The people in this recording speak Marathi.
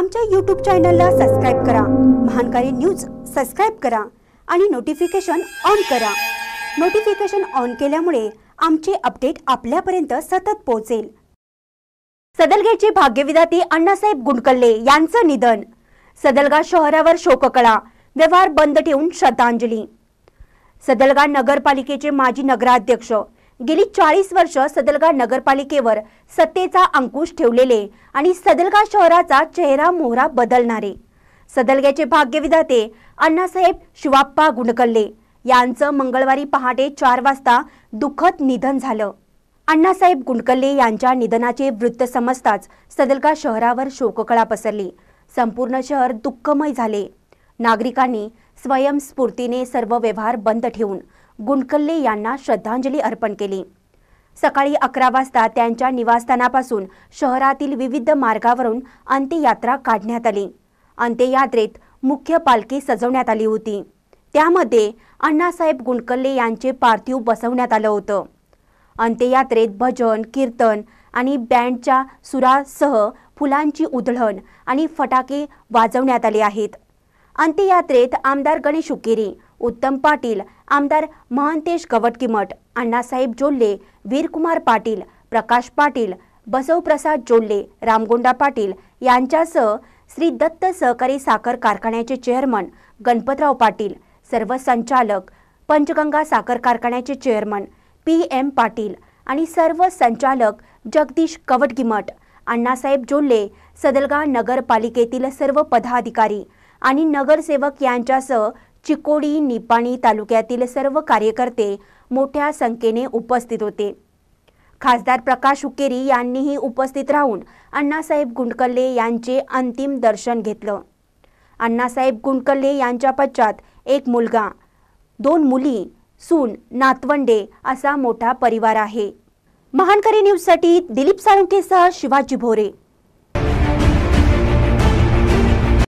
आमच्या यूट्यूब चॅनलला सबस्क्राईब करा महानकारी न्यूज सबस्क्राईब करा आणि नोटिफिकेशन ऑन करा नोटिफिकेशन ऑन केल्यामुळे आमचे अपडेट आपल्यापर्यंत सतत पोहोचेल सदलगेचे भाग्यविधाते अण्णासाहेब गुंडकल्ले यांचं निधन सदलगा शहरावर शोककळा व्यवहार बंद ठेवून श्रद्धांजली सदलगा नगरपालिकेचे माजी नगराध्यक्ष गेली चाळीस वर्ष सदलगा नगरपालिकेवर सत्तेचा अंकुश ठेवलेले आणि सदलगा शहराचा चेहरा मोहरा बदलणारे सदलग्याचे भाग्यविधाते अण्णासाहेब शिवाप्पा गुणकल्ले यांचं मंगळवारी पहाटे चार वाजता दुःखद निधन झालं अण्णासाहेब गुंडकल्ले यांच्या निधनाचे वृत्त समजताच सदलगा शहरावर शोककळा पसरली संपूर्ण शहर दुःखमय झाले नागरिकांनी स्वयंस्फूर्तीने सर्व व्यवहार बंद ठेवून गुंडकल्ले यांना श्रद्धांजली अर्पण केली सकाळी अकरा वाजता त्यांच्या निवासस्थानापासून शहरातील विविध मार्गावरून अंत्ययात्रा काढण्यात आली अंत्ययात्रेत मुख्य पालखी सजवण्यात आली होती त्यामध्ये अण्णासाहेब गुणकल्ले यांचे पार्थिव बसवण्यात आलं होतं अंत्ययात्रेत भजन कीर्तन आणि बँडच्या सुरासह फुलांची उधळण आणि फटाके वाजवण्यात आले आहेत अंत्ययात्रेत आमदार गणेश उकेरी उत्तम पाटील आमदार महंतेश गवटकिमठ अण्णासाहेब जोल्ले वीरकुमार पाटील प्रकाश पाटील बसवप्रसाद जोल्ले रामगोंडा पाटील यांच्यासह श्री दत्त सहकारी साखर कारखान्याचे चेअरमन गणपतराव पाटील सर्व संचालक पंचगंगा साखर कारखान्याचे चेअरमन पी एम पाटील आणि सर्व संचालक जगदीश कवटगिमठ अण्णासाहेब जोल्ले सदलगा नगरपालिकेतील सर्व पदाधिकारी आणि नगरसेवक यांच्यासह चिकोडी निपाणी तालुक्यातील सर्व कार्यकर्ते मोठ्या संख्येने उपस्थित होते खासदार प्रकाश हुकेरी यांनीही उपस्थित राहून अण्णासाहेब गुंडकल्ले यांचे अंतिम दर्शन घेतलं अण्णासाहेब गुंडकल्ले यांच्या पश्चात एक मुलगा दोन मुली सून नातवंडे असा मोठा परिवार आहे महानकरी न्यूजसाठी दिलीप साळुंकेसह शिवाजी भोरे